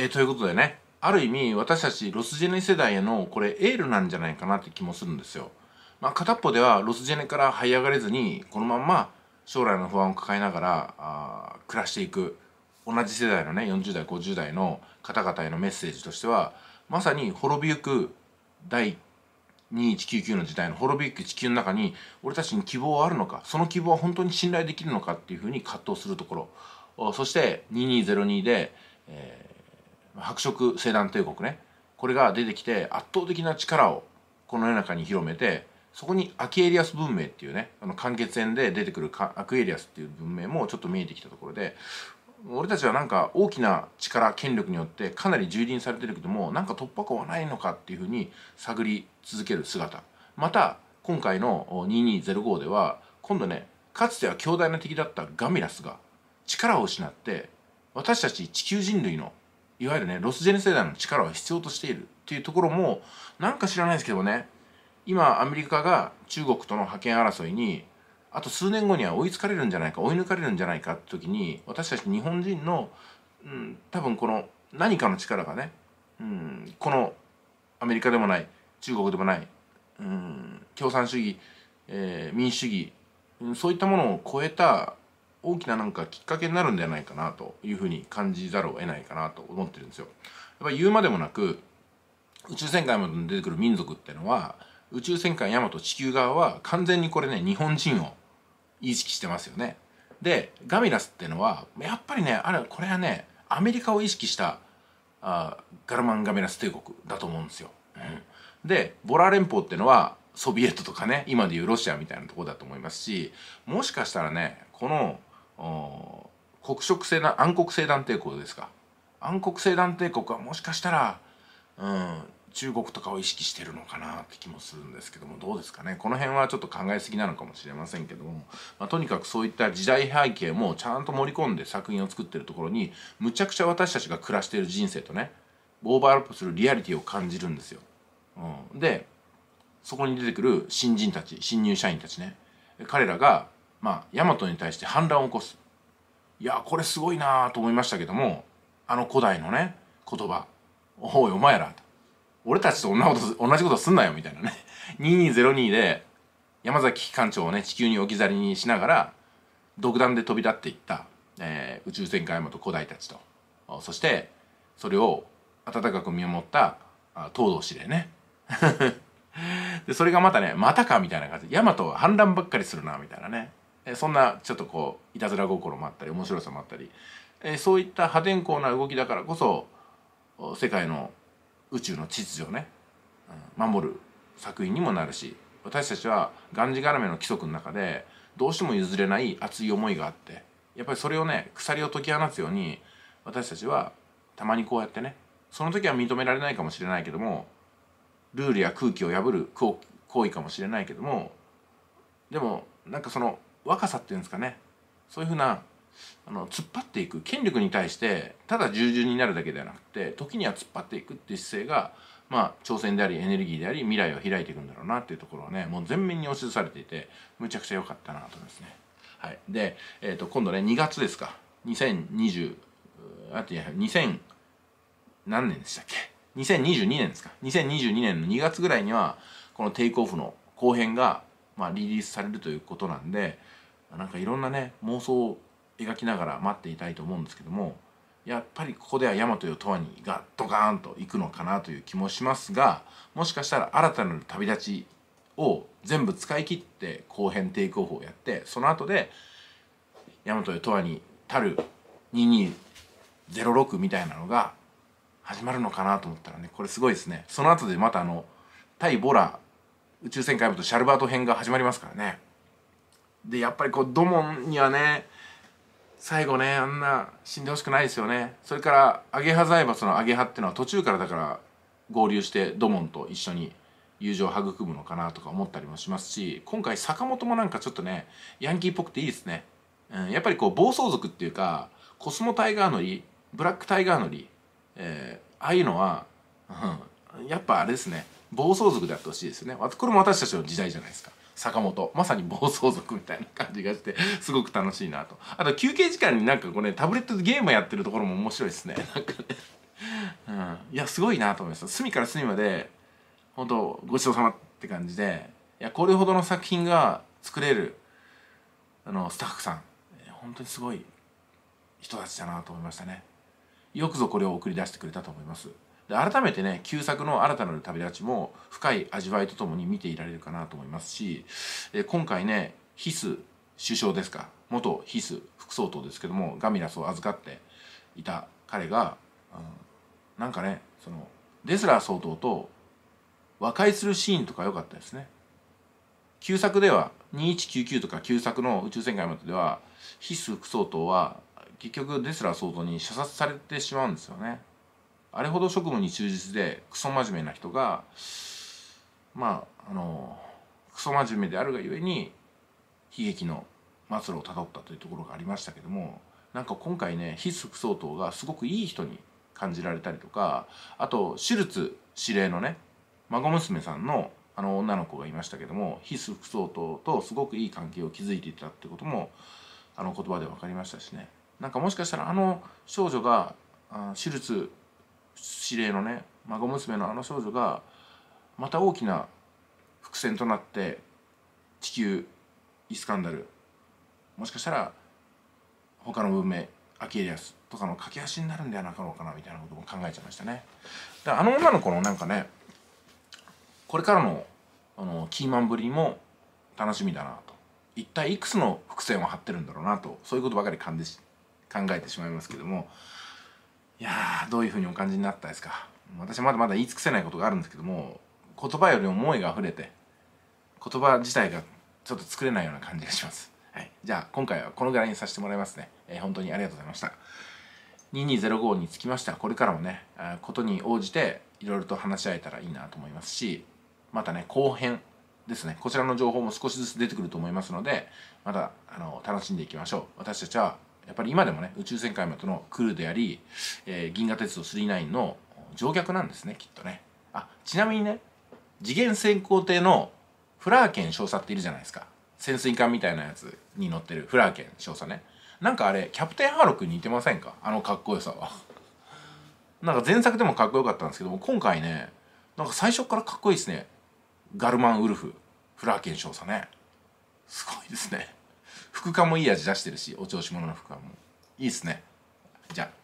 えー、ということでねある意味私たちロスジェネ世代へのこれエールなんじゃないかなって気もするんですよ。まあ、片っぽではロスジェネから這い上がれずにこのまんま将来の不安を抱えながらあ暮らしていく同じ世代のね40代50代の方々へのメッセージとしてはまさに滅びゆく第2199の時代の滅びゆく地球の中に俺たちに希望はあるのかその希望は本当に信頼できるのかっていうふうに葛藤するところそして2202で、えー白色西南帝国ねこれが出てきて圧倒的な力をこの世の中に広めてそこにアキエリアス文明っていうねあの完結編で出てくるアクエリアスっていう文明もちょっと見えてきたところで俺たちはなんか大きな力権力によってかなり蹂躙されてるけどもなんか突破口はないのかっていうふうに探り続ける姿また今回の2205では今度ねかつては強大な敵だったガミラスが力を失って私たち地球人類のいわゆるねロスジェネ世代の力は必要としているっていうところもなんか知らないですけどね今アメリカが中国との覇権争いにあと数年後には追いつかれるんじゃないか追い抜かれるんじゃないかって時に私たち日本人の、うん、多分この何かの力がね、うん、このアメリカでもない中国でもない、うん、共産主義、えー、民主主義、うん、そういったものを超えた大きななんかきっかけになるんじゃないかなというふうに感じざるを得ないかなと思ってるんですよ。やっぱ言うまでもなく宇宙戦艦ヤマトに出てくる民族っていうのは宇宙戦艦ヤマト地球側は完全にこれね日本人を意識してますよね。でガミラスっていうのはやっぱりねあれこれはねアメリカを意識したあガルマンガミラス帝国だと思うんですよ。うん、でボラ連邦っていうのはソビエトとかね今でいうロシアみたいなとこだと思いますしもしかしたらねこの黒色性な暗黒星団帝国ですか暗黒星団帝国はもしかしたら、うん、中国とかを意識してるのかなって気もするんですけどもどうですかねこの辺はちょっと考えすぎなのかもしれませんけども、まあ、とにかくそういった時代背景もちゃんと盛り込んで作品を作ってるところにむちゃくちゃ私たちが暮らしている人生とねオーバーラップするリアリティを感じるんですよ。うん、でそこに出てくる新人たち新入社員たちね彼らがまあ、大和に対して反乱を起こすいやこれすごいなと思いましたけどもあの古代のね言葉「おいお前ら」俺たちと同じことすんなよ」みたいなね2202で山崎機関長をね地球に置き去りにしながら独断で飛び立っていった、えー、宇宙戦艦大と古代たちとそしてそれを温かく見守った東道司令ね でそれがまたねまたかみたいな感じ大和は反乱ばっかりするなみたいなねそんなちょっとこういたずら心もあったり面白さもあったりそういった破天荒な動きだからこそ世界の宇宙の秩序をね守る作品にもなるし私たちはがんじがらめの規則の中でどうしても譲れない熱い思いがあってやっぱりそれをね鎖を解き放つように私たちはたまにこうやってねその時は認められないかもしれないけどもルールや空気を破る行為かもしれないけどもでもなんかその若さっていうんですかねそういうふうなあの突っ張っていく権力に対してただ従順になるだけではなくて時には突っ張っていくっていう姿勢がまあ挑戦でありエネルギーであり未来を開いていくんだろうなっていうところはねもう全面に押し出されていてむちゃくちゃ良かったなと思いますね。はい、で、えー、と今度ね2月ですか2020あといや2000何年でしたっけ2022年ですか2022年の2月ぐらいにはこのテイクオフの後編がまあ、リリースされるということなんでなんかいろんなね妄想を描きながら待っていたいと思うんですけどもやっぱりここでは大和よ永遠にがドカーンと行くのかなという気もしますがもしかしたら新たなる旅立ちを全部使い切って後編テイクオフをやってその後で大和よ永遠にたる2206みたいなのが始まるのかなと思ったらねこれすごいですねその後でまたあの対ボラ宇宙戦艦ヤマトシャルバート編が始まりますからねでやっぱりこうドモンにはね最後ねあんな死んでほしくないですよねそれからアゲハ財閥のアゲハっていうのは途中からだから合流してドモンと一緒に友情を育むのかなとか思ったりもしますし今回坂本もなんかちょっとねヤンキーっぽくていいですね、うん、やっぱりこう暴走族っていうかコスモタイガー乗りブラックタイガー乗り、えー、ああいうのは、うん、やっぱあれですね暴走族であってほしいですよねこれも私たちの時代じゃないですか坂本まさに暴走族みたいな感じがしてすごく楽しいなとあと休憩時間になんかこれ、ね、タブレットでゲームやってるところも面白いですね なんかね、うん、いやすごいなと思いました隅から隅まで本当ごちそうさまって感じでいやこれほどの作品が作れるあのスタッフさん本当にすごい人たちだなと思いましたねよくぞこれを送り出してくれたと思いますで改めてね旧作の新たなる旅立ちも深い味わいとともに見ていられるかなと思いますし、え今回ねヒス首相ですか元ヒス副総統ですけどもガミラスを預かっていた彼が、うん、なんかねそのデスラー総統と和解するシーンとか良かったですね。旧作では2199とか旧作の宇宙戦艦までではヒス副総統は結局デスラー総統に射殺されてしまうんですよね。あれほど職務に忠実でクソ真面目な人がまああのクソ真面目であるがゆえに悲劇の末路をたどったというところがありましたけどもなんか今回ね須副相当がすごくいい人に感じられたりとかあとシュルツ指令のね孫娘さんのあの女の子がいましたけども須副総統とすごくいい関係を築いていたってこともあの言葉で分かりましたしねなんかもしかしたらあの少女が手術司令のね孫娘のあの少女がまた大きな伏線となって地球イスカンダルもしかしたら他の文明アキエリアスとかの架け橋になるんではなかろうかなみたいなことも考えちゃいましたね。だからあの女の子のなんかねこれからのあのキーマンぶりも楽しみだなと一体いくつの伏線を張ってるんだろうなとそういうことばかり考えてしまいますけどもいやどういうふうにお感じになったですか私まだまだ言い尽くせないことがあるんですけども言葉より思いが溢れて言葉自体がちょっと作れないような感じがします、はい、じゃあ今回はこのぐらいにさせてもらいますね、えー、本当にありがとうございました2205につきましてはこれからもねことに応じていろいろと話し合えたらいいなと思いますしまたね後編ですねこちらの情報も少しずつ出てくると思いますのでまたあの楽しんでいきましょう私たちはやっぱり今でもね宇宙戦艦ヤマトのクルーであり、えー、銀河鉄道9の乗客なんですねきっとねあちなみにね次元潜航艇のフラーケン少佐っているじゃないですか潜水艦みたいなやつに乗ってるフラーケン少佐ねなんかあれキャプテンハーロックに似てませんかあのかっこよさは なんか前作でもかっこよかったんですけども今回ねなんか最初からかっこいいですねガルマンウルフフラーケン少佐ねすごいですね副科もいい味出してるしお調子者の副科もいいっすねじゃあ